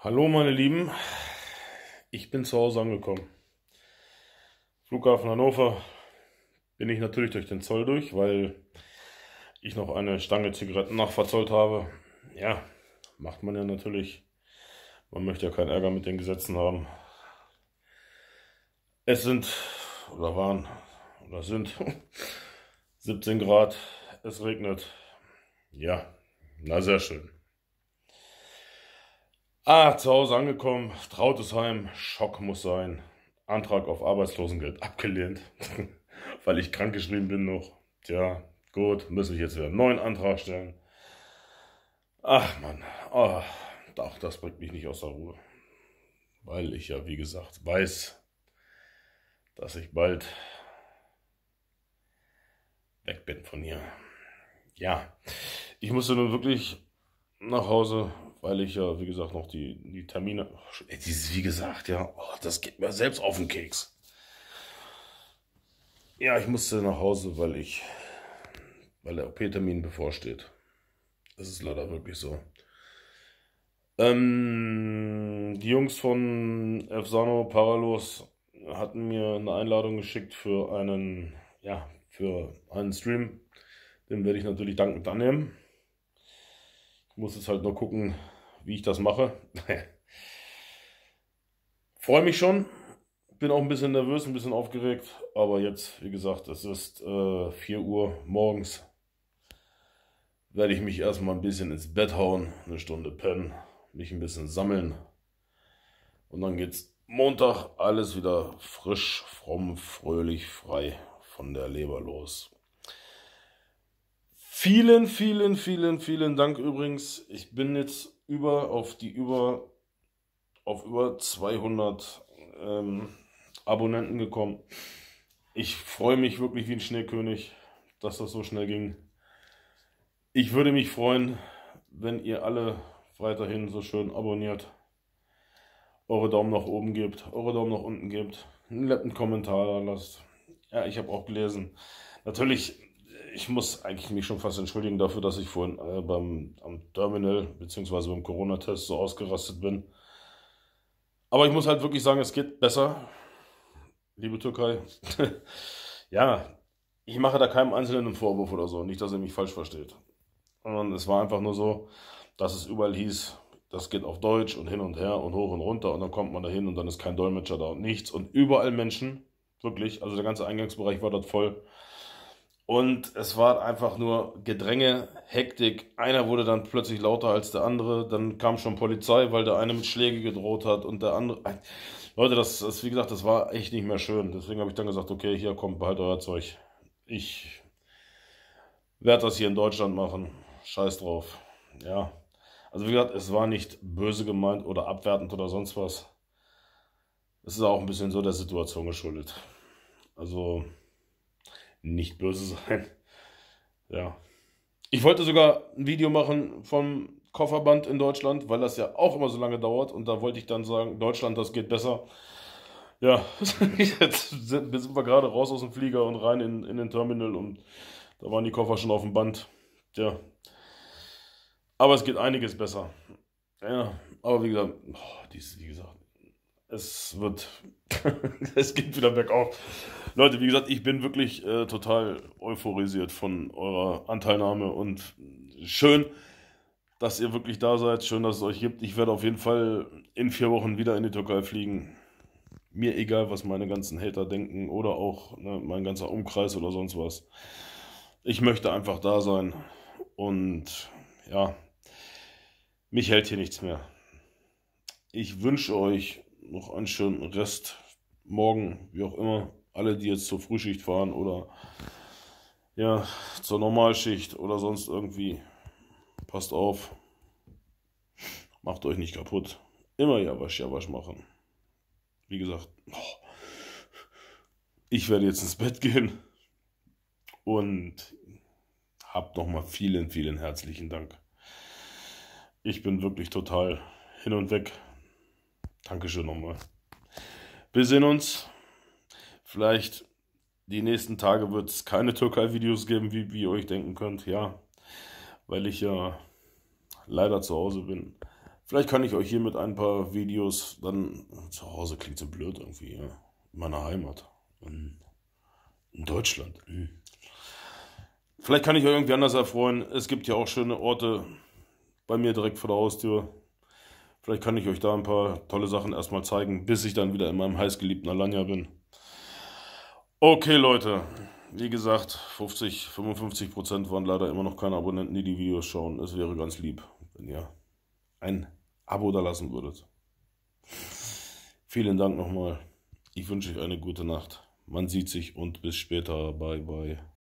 Hallo meine Lieben, ich bin zu Hause angekommen. Flughafen Hannover bin ich natürlich durch den Zoll durch, weil ich noch eine Stange Zigaretten nachverzollt habe. Ja, macht man ja natürlich. Man möchte ja keinen Ärger mit den Gesetzen haben. Es sind oder waren oder sind 17 Grad, es regnet. Ja, na sehr schön. Ah, zu Hause angekommen, Trautesheim, Schock muss sein. Antrag auf Arbeitslosengeld abgelehnt, weil ich krankgeschrieben bin noch. Tja, gut, müssen ich jetzt wieder einen neuen Antrag stellen. Ach man, oh, ah, auch das bringt mich nicht aus der Ruhe. Weil ich ja, wie gesagt, weiß, dass ich bald weg bin von hier. Ja, ich musste nun wirklich nach Hause weil ich ja, wie gesagt, noch die, die Termine. Ey, dieses, wie gesagt, ja, oh, das geht mir selbst auf den Keks. Ja, ich musste nach Hause, weil ich, weil der OP-Termin bevorsteht. Das ist leider wirklich so. Ähm, die Jungs von Efsano Paralos hatten mir eine Einladung geschickt für einen, ja, für einen Stream. Den werde ich natürlich dankend annehmen. Ich muss jetzt halt nur gucken, wie ich das mache. Freue mich schon. Bin auch ein bisschen nervös, ein bisschen aufgeregt. Aber jetzt, wie gesagt, es ist äh, 4 Uhr morgens. Werde ich mich erstmal ein bisschen ins Bett hauen, eine Stunde pennen, mich ein bisschen sammeln. Und dann geht's Montag alles wieder frisch, fromm, fröhlich, frei von der Leber los. Vielen, vielen, vielen, vielen Dank übrigens. Ich bin jetzt über auf die über auf über 200 ähm, Abonnenten gekommen. Ich freue mich wirklich wie ein Schneekönig, dass das so schnell ging. Ich würde mich freuen, wenn ihr alle weiterhin so schön abonniert, eure Daumen nach oben gebt, eure Daumen nach unten gebt, einen netten Kommentar da lasst. Ja, ich habe auch gelesen. Natürlich ich muss eigentlich mich schon fast entschuldigen dafür, dass ich vorhin äh, beim, am Terminal bzw. beim Corona-Test so ausgerastet bin. Aber ich muss halt wirklich sagen, es geht besser. Liebe Türkei. ja, ich mache da keinem Einzelnen einen Vorwurf oder so. Nicht, dass er mich falsch versteht. Und es war einfach nur so, dass es überall hieß, das geht auf Deutsch und hin und her und hoch und runter. Und dann kommt man da hin und dann ist kein Dolmetscher da und nichts. Und überall Menschen, wirklich, also der ganze Eingangsbereich war dort voll. Und es war einfach nur Gedränge, Hektik. Einer wurde dann plötzlich lauter als der andere. Dann kam schon Polizei, weil der eine mit Schläge gedroht hat und der andere. Äh, Leute, das, ist wie gesagt, das war echt nicht mehr schön. Deswegen habe ich dann gesagt, okay, hier kommt, behalt euer Zeug. Ich werde das hier in Deutschland machen. Scheiß drauf. Ja. Also wie gesagt, es war nicht böse gemeint oder abwertend oder sonst was. Es ist auch ein bisschen so der Situation geschuldet. Also nicht böse sein. Ja. Ich wollte sogar ein Video machen vom Kofferband in Deutschland, weil das ja auch immer so lange dauert. Und da wollte ich dann sagen, Deutschland, das geht besser. Ja, jetzt sind wir gerade raus aus dem Flieger und rein in, in den Terminal und da waren die Koffer schon auf dem Band. Ja. Aber es geht einiges besser. Ja, aber wie gesagt, oh, dies, wie gesagt, es wird, es geht wieder bergauf. Leute, wie gesagt, ich bin wirklich äh, total euphorisiert von eurer Anteilnahme und schön, dass ihr wirklich da seid. Schön, dass es euch gibt. Ich werde auf jeden Fall in vier Wochen wieder in die Türkei fliegen. Mir egal, was meine ganzen Hater denken oder auch ne, mein ganzer Umkreis oder sonst was. Ich möchte einfach da sein und ja, mich hält hier nichts mehr. Ich wünsche euch noch einen schönen Rest morgen, wie auch immer. Alle, die jetzt zur Frühschicht fahren oder ja, zur Normalschicht oder sonst irgendwie. Passt auf. Macht euch nicht kaputt. Immer Jawasch Jawasch machen. Wie gesagt, oh, ich werde jetzt ins Bett gehen und habt nochmal vielen, vielen herzlichen Dank. Ich bin wirklich total hin und weg. Dankeschön nochmal. Wir sehen uns. Vielleicht die nächsten Tage wird es keine Türkei-Videos geben, wie, wie ihr euch denken könnt. Ja, weil ich ja leider zu Hause bin. Vielleicht kann ich euch hier mit ein paar Videos dann zu Hause klingt so blöd irgendwie, ja. In meiner Heimat. In, in Deutschland. Mhm. Vielleicht kann ich euch irgendwie anders erfreuen. Es gibt ja auch schöne Orte bei mir direkt vor der Haustür. Vielleicht kann ich euch da ein paar tolle Sachen erstmal zeigen, bis ich dann wieder in meinem heißgeliebten Alanya bin. Okay, Leute. Wie gesagt, 50, 55 Prozent waren leider immer noch keine Abonnenten, die die Videos schauen. Es wäre ganz lieb, wenn ihr ein Abo da lassen würdet. Vielen Dank nochmal. Ich wünsche euch eine gute Nacht. Man sieht sich und bis später. Bye, bye.